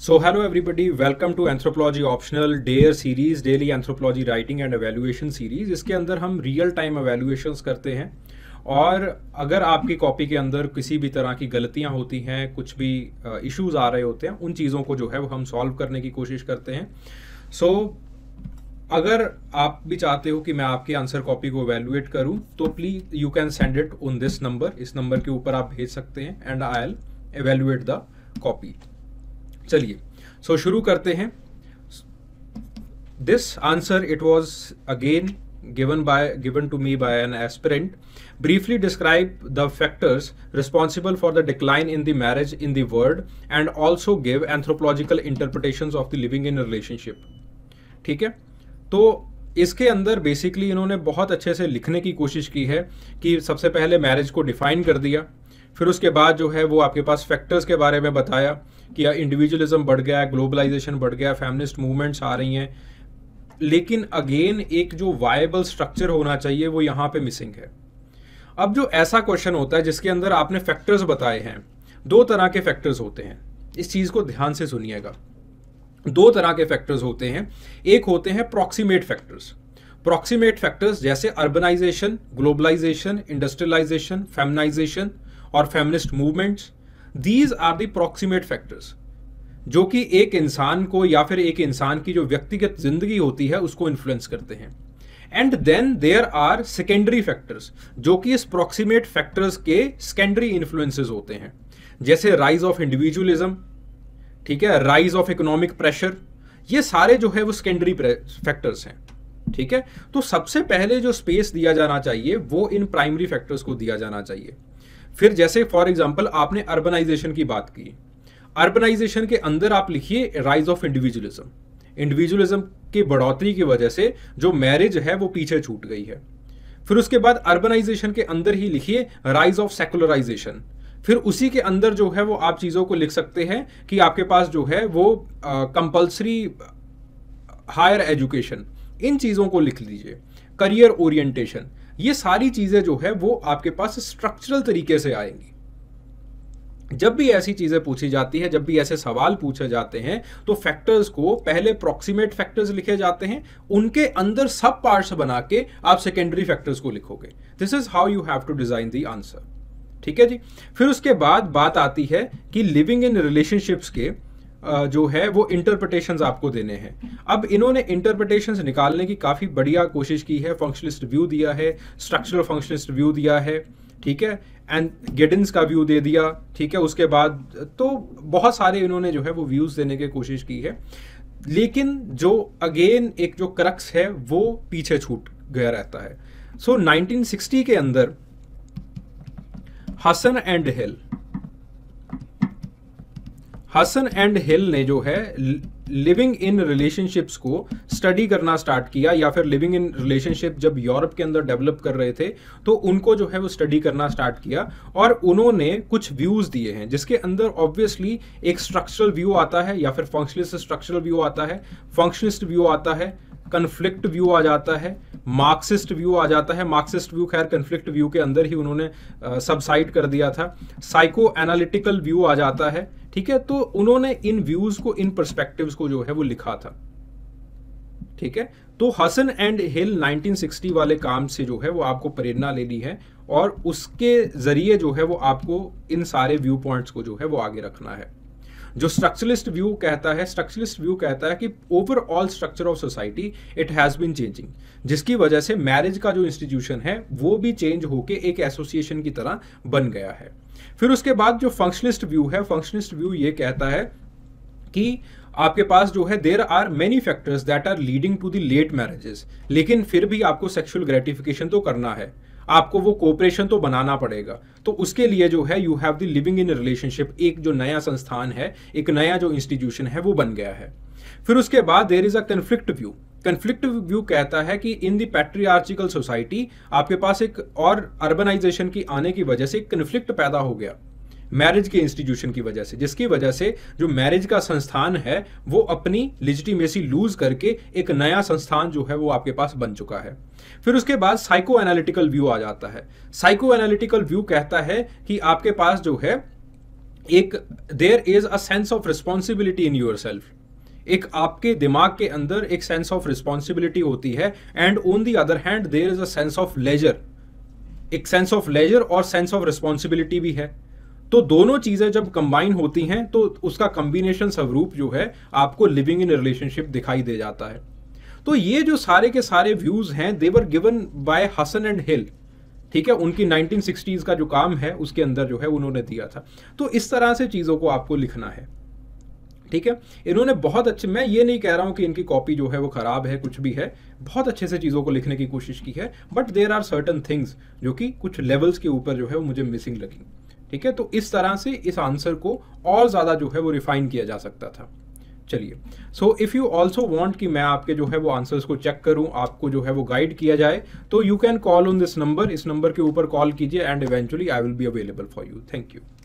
so hello everybody welcome to anthropology optional dare series daily anthropology writing and Evaluation series इसके अंदर हम real time evaluations करते हैं और अगर आपकी कॉपी के अंदर किसी भी तरह की गलतियां होती हैं कुछ भी इश्यूज आ रहे होते हैं उन चीज़ों को जो है वो हम सॉल्व करने की कोशिश करते हैं सो so, अगर आप भी चाहते हो कि मैं आपकी आंसर कॉपी को वैल्यूएट करूं तो please you can send it on this number इस नंबर के ऊपर आप भेज सकते हैं and I'll evaluate the copy चलिए सो so, शुरू करते हैं this answer it was again given by given to me by an aspirant briefly describe the factors responsible for the decline in the marriage in the world and also give anthropological interpretations of the living in a relationship ठीक है तो इसके अंदर basically इन्होंने बहुत अच्छे से लिखने की कोशिश की है कि सबसे पहले मैरिज को डिफाइन कर दिया फिर उसके बाद जो है वो आपके पास फैक्टर्स के बारे में बताया कि इंडिविजुअलिज्म बढ़ गया है ग्लोबलाइजेशन बढ़ गया फेमिनिस्ट मूवमेंट्स आ रही हैं लेकिन अगेन एक जो वायबल स्ट्रक्चर होना चाहिए वो यहाँ पे मिसिंग है अब जो ऐसा क्वेश्चन होता है जिसके अंदर आपने फैक्टर्स बताए हैं दो तरह के फैक्टर्स होते हैं इस चीज़ को ध्यान से सुनिएगा दो तरह के फैक्टर्स होते हैं एक होते हैं प्रॉक्सीमेट फैक्टर्स प्रॉक्सीमेट फैक्टर्स जैसे अर्बनाइजेशन ग्लोबलाइजेशन इंडस्ट्रियलाइजेशन फेमनाइजेशन और feminist movements these are the proximate factors जो कि एक इंसान को या फिर एक इंसान की जो व्यक्तिगत जिंदगी होती है उसको इन्फ्लुएंस करते हैं and then there are secondary factors जो कि इस प्रोक्सीमेट फैक्टर्स के सेकेंडरी इन्फ्लुएंसेस होते हैं जैसे राइज ऑफ इंडिविजुअलिज्म ठीक है राइज ऑफ इकोनॉमिक प्रेशर ये सारे जो है वो सेकेंडरी फैक्टर्स हैं ठीक है तो सबसे पहले जो स्पेस दिया जाना चाहिए वो इन प्राइमरी फैक्टर्स को दिया जाना चाहिए फिर जैसे फॉर एग्जाम्पल आपने अर्बनाइजेशन की बात की अर्बनाइजेशन के अंदर आप लिखिए राइज ऑफ इंडिविजुअलिज्म इंडिविजुअलिज्म की बढ़ोतरी की वजह से जो मैरिज है वो पीछे छूट गई है फिर उसके बाद अर्बनाइजेशन के अंदर ही लिखिए राइज ऑफ सेकुलराइजेशन फिर उसी के अंदर जो है वो आप चीज़ों को लिख सकते हैं कि आपके पास जो है वो कंपल्सरी हायर एजुकेशन इन चीज़ों को लिख लीजिए करियर ओरिएंटेशन ये सारी चीज़ें जो है वो आपके पास स्ट्रक्चरल तरीके से आएंगी जब भी ऐसी चीज़ें पूछी जाती है जब भी ऐसे सवाल पूछे जाते हैं तो फैक्टर्स को पहले अप्रोक्सीमेट फैक्टर्स लिखे जाते हैं उनके अंदर सब पार्ट्स बना के आप सेकेंडरी फैक्टर्स को लिखोगे this is how you have to design the answer ठीक है जी फिर उसके बाद बात आती है कि लिविंग इन रिलेशनशिप्स के जो है वो इंटरप्रटेशन आपको देने हैं अब इन्होंने इंटरप्रटेशन निकालने की काफ़ी बढ़िया कोशिश की है फंक्शनलिस्ट व्यू दिया है स्ट्रक्चरल फंक्शनलिस्ट व्यू दिया है ठीक है एंड गेडेंस का व्यू दे दिया ठीक है उसके बाद तो बहुत सारे इन्होंने जो है वो व्यूज़ देने की कोशिश की है लेकिन जो अगेन एक जो क्रक्स है वो पीछे छूट गया रहता है सो so, 1960 के अंदर Hassan and Hill Hassan and Hill ने जो है लिविंग इन रिलेशनशिप्स को स्टडी करना स्टार्ट किया या फिर लिविंग इन रिलेशनशिप जब यूरोप के अंदर डेवलप कर रहे थे तो उनको जो है वो स्टडी करना स्टार्ट किया और उन्होंने कुछ व्यूज दिए हैं जिसके अंदर ऑब्वियसली एक स्ट्रक्चरल व्यू आता है या फिर फंक्शनलिस्ट स्ट्रक्चरल व्यू आता है फंक्शनिस्ट व्यू आता है कन्फ्लिक्ट व्यू आ जाता है मार्क्सिस्ट व्यू आ जाता है मार्क्सिस्ट व्यू खैर कन्फ्लिक्ट व्यू के अंदर ही उन्होंने सबसाइड कर दिया था साइको एनालिटिकल व्यू आ जाता है ठीक है तो उन्होंने इन व्यूज को इन परस्पेक्टिव को जो है वो लिखा था ठीक है तो हसन एंड हिल 1960 वाले काम से जो है वो आपको प्रेरणा लेनी है और उसके जरिए जो है वो आपको इन सारे व्यू पॉइंट्स को जो है वो आगे रखना है जो स्ट्रक्चरलिस्ट व्यू कहता है स्ट्रक्चरलिस्ट व्यू कहता है कि overall structure of society it has been changing जिसकी वजह से मैरिज का जो इंस्टीट्यूशन है वो भी चेंज होके एक एसोसिएशन की तरह बन गया है फिर उसके बाद जो फंक्शनलिस्ट व्यू है फंक्शनलिस्ट व्यू ये कहता है कि आपके पास जो है there are many factors that are leading to the late marriages लेकिन फिर भी आपको सेक्सुअल ग्रेटिफिकेशन तो करना है आपको वो कोऑपरेशन तो बनाना पड़ेगा तो उसके लिए जो है you have the living in relationship एक जो नया संस्थान है एक नया जो इंस्टीट्यूशन है वो बन गया है फिर उसके बाद there is a conflict view conflict view कहता है कि इन दी पैट्रियार्चिकल सोसाइटी आपके पास एक और अर्बनाइजेशन की आने की वजह से कन्फ्लिक्ट पैदा हो गया मैरिज के इंस्टीट्यूशन की वजह से जिसकी वजह से जो मैरिज का संस्थान है वो अपनी लिजिटिमेसी लूज करके एक नया संस्थान जो है वो आपके पास बन चुका है फिर उसके बाद साइको एनालिटिकल व्यू आ जाता है साइको एनालिटिकल व्यू कहता है कि आपके पास जो है एक there is a sense of responsibility in yourself एक आपके दिमाग के अंदर एक सेंस ऑफ रिस्पॉन्सिबिलिटी होती है and on the other hand there is a sense of leisure एक सेंस ऑफ लेजर और सेंस ऑफ रिस्पॉन्सिबिलिटी भी है तो दोनों चीज़ें जब कंबाइन होती हैं तो उसका कम्बिनेशन स्वरूप जो है आपको लिविंग इन रिलेशनशिप दिखाई दे जाता है तो ये जो सारे के सारे व्यूज़ हैं they're given by Hassan and Hill ठीक है उनकी 1960s का जो काम है उसके अंदर जो है उन्होंने दिया था तो इस तरह से चीज़ों को आपको लिखना है ठीक है इन्होंने बहुत अच्छे मैं ये नहीं कह रहा हूं कि इनकी कॉपी जो है वो ख़राब है कुछ भी है बहुत अच्छे से चीज़ों को लिखने की कोशिश की है but there are certain things जो कि कुछ लेवल्स के ऊपर जो है वो मुझे मिसिंग लगी ठीक है तो इस तरह से इस आंसर को और ज़्यादा जो है वो रिफाइन किया जा सकता था चलिए so if you also want कि मैं आपके जो है वो आंसर्स को चेक करूं आपको जो है वो गाइड किया जाए तो you can call on this number इस नंबर के ऊपर कॉल कीजिए and eventually I will be available for you thank you